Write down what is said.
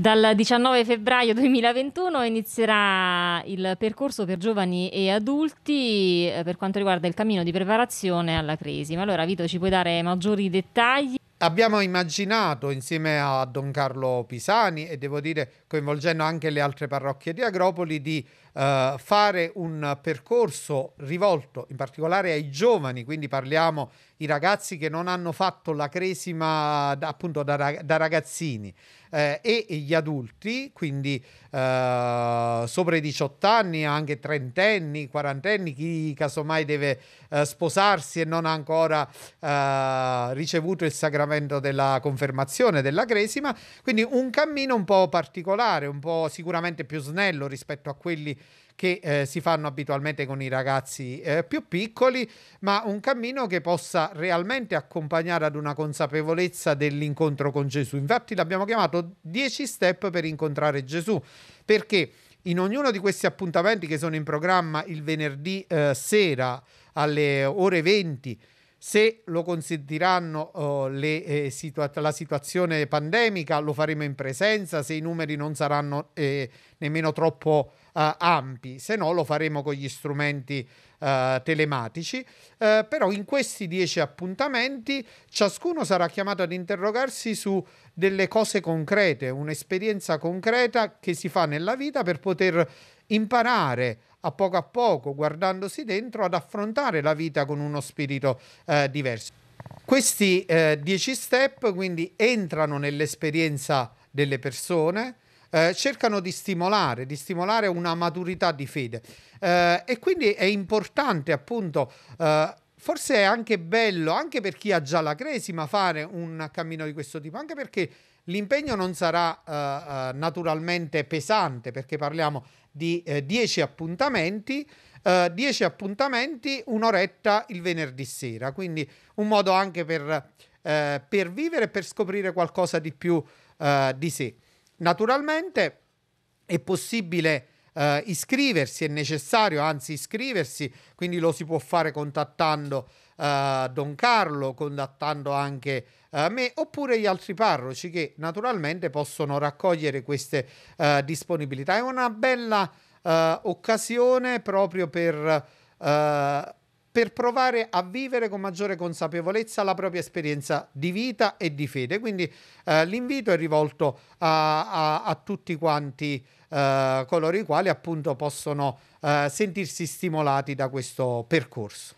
Dal 19 febbraio 2021 inizierà il percorso per giovani e adulti eh, per quanto riguarda il cammino di preparazione alla crisi. Ma allora Vito ci puoi dare maggiori dettagli? Abbiamo immaginato insieme a Don Carlo Pisani e devo dire coinvolgendo anche le altre parrocchie di Agropoli di eh, fare un percorso rivolto in particolare ai giovani, quindi parliamo i ragazzi che non hanno fatto la cresima appunto da, da ragazzini eh, e, gli adulti, quindi eh, sopra i 18 anni, anche trentenni, quarantenni, chi casomai deve eh, sposarsi e non ha ancora eh, ricevuto il sacramento della confermazione della cresima, quindi un cammino un po' particolare, un po' sicuramente più snello rispetto a quelli che eh, si fanno abitualmente con i ragazzi eh, più piccoli, ma un cammino che possa realmente accompagnare ad una consapevolezza dell'incontro con Gesù. Infatti l'abbiamo chiamato 10 step per incontrare Gesù, perché in ognuno di questi appuntamenti che sono in programma il venerdì eh, sera alle ore 20 se lo consentiranno oh, le, eh, situa- la situazione pandemica lo faremo in presenza, se i numeri non saranno eh, nemmeno troppo eh, ampi, se no lo faremo con gli strumenti eh, telematici. Eh, però in questi dieci appuntamenti ciascuno sarà chiamato ad interrogarsi su delle cose concrete, un'esperienza concreta che si fa nella vita per poter imparare a poco a poco, guardandosi dentro, ad affrontare la vita con uno spirito eh, diverso. Questi 10 eh, step quindi entrano nell'esperienza delle persone, eh, cercano di stimolare, di stimolare una maturità di fede. Eh, e quindi è importante appunto eh, forse è anche bello, anche per chi ha già la cresima, fare un cammino di questo tipo, anche perché l'impegno non sarà uh, naturalmente pesante, perché parliamo di 10 eh, appuntamenti. 10 eh, appuntamenti, un'oretta il venerdì sera, quindi un modo anche per, eh, per vivere e per scoprire qualcosa di più eh, di sé. Naturalmente è possibile eh, iscriversi, è necessario anzi iscriversi, quindi lo si può fare contattando eh, Don Carlo, contattando anche eh, me oppure gli altri parroci che naturalmente possono raccogliere queste eh, disponibilità. È una bella eh, occasione proprio per Eh, per provare a vivere con maggiore consapevolezza la propria esperienza di vita e di fede. Quindi eh, l'invito è rivolto a, a, a tutti quanti eh, coloro i quali appunto possono eh, sentirsi stimolati da questo percorso.